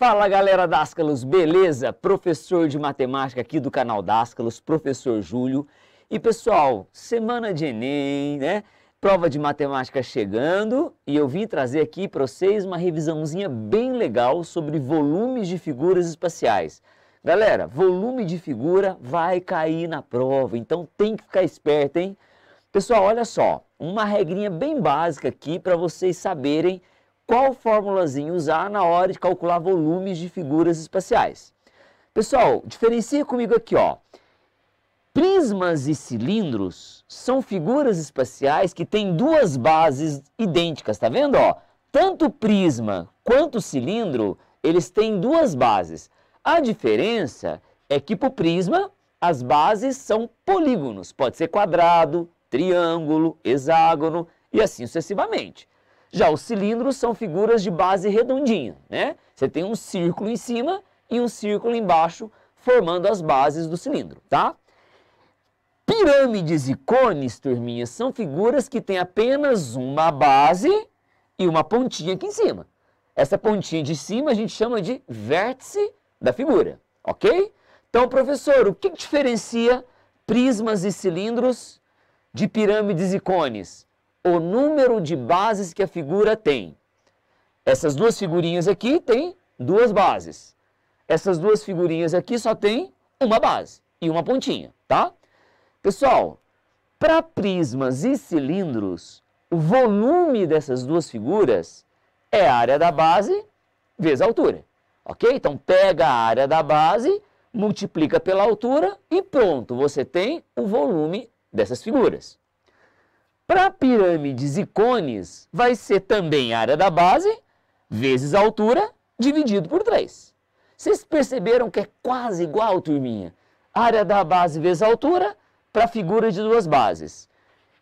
Fala galera Dascalos, beleza? Professor de matemática aqui do canal Dascalos, professor Júlio. E pessoal, semana de Enem, né? Prova de matemática chegando e eu vim trazer aqui para vocês uma revisãozinha bem legal sobre volumes de figuras espaciais. Galera, volume de figura vai cair na prova, então tem que ficar esperto, hein? Pessoal, olha só, uma regrinha bem básica aqui para vocês saberem qual formulazinha usar na hora de calcular volumes de figuras espaciais. Pessoal, diferencia comigo aqui, ó. Prismas e cilindros são figuras espaciais que têm duas bases idênticas, tá vendo, ó? Tanto prisma quanto cilindro, eles têm duas bases. A diferença é que para o prisma, as bases são polígonos. Pode ser quadrado, triângulo, hexágono e assim sucessivamente. Já os cilindros são figuras de base redondinha, né? Você tem um círculo em cima e um círculo embaixo, formando as bases do cilindro, tá? Pirâmides e cones, turminha, são figuras que têm apenas uma base e uma pontinha aqui em cima. Essa pontinha de cima a gente chama de vértice da figura, ok? Então, professor, o que diferencia prismas e cilindros de pirâmides e cones? o número de bases que a figura tem. Essas duas figurinhas aqui têm duas bases. Essas duas figurinhas aqui só tem uma base e uma pontinha, tá? Pessoal, para prismas e cilindros, o volume dessas duas figuras é a área da base vezes a altura, ok? Então, pega a área da base, multiplica pela altura e pronto, você tem o volume dessas figuras. Para pirâmides e cones, vai ser também a área da base vezes a altura dividido por 3. Vocês perceberam que é quase igual, turminha? Área da base vezes a altura para a figura de duas bases.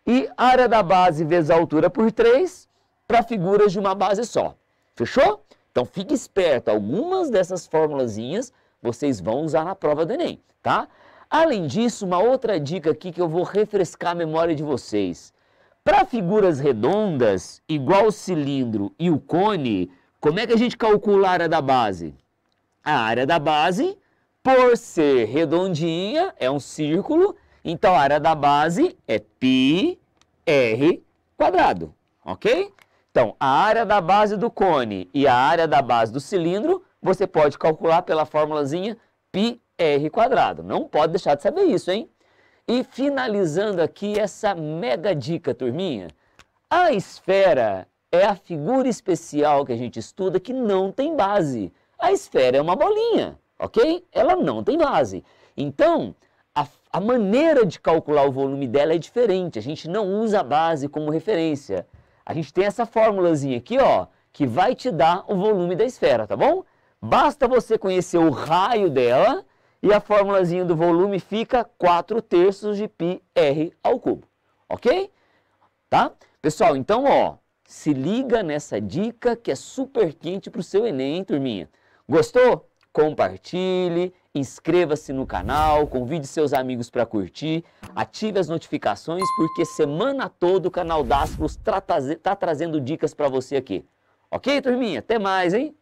E área da base vezes a altura por 3 para figuras de uma base só. Fechou? Então fique esperto, algumas dessas formulazinhas vocês vão usar na prova do Enem, tá? Além disso, uma outra dica aqui que eu vou refrescar a memória de vocês. Para figuras redondas, igual o cilindro e o cone, como é que a gente calcula a área da base? A área da base, por ser redondinha, é um círculo, então a área da base é πr quadrado, ok? Então, a área da base do cone e a área da base do cilindro, você pode calcular pela formulazinha πr quadrado. Não pode deixar de saber isso, hein? E finalizando aqui essa mega dica, turminha, a esfera é a figura especial que a gente estuda que não tem base. A esfera é uma bolinha, ok? Ela não tem base. Então, a, a maneira de calcular o volume dela é diferente. A gente não usa a base como referência. A gente tem essa fórmulazinha aqui, ó, que vai te dar o volume da esfera, tá bom? Basta você conhecer o raio dela e a formulazinha do volume fica 4 terços de pi r ao cubo, ok? Tá? Pessoal, então, ó, se liga nessa dica que é super quente para o seu Enem, turminha? Gostou? Compartilhe, inscreva-se no canal, convide seus amigos para curtir, ative as notificações, porque semana toda o canal Dasperos está tá trazendo dicas para você aqui. Ok, turminha? Até mais, hein?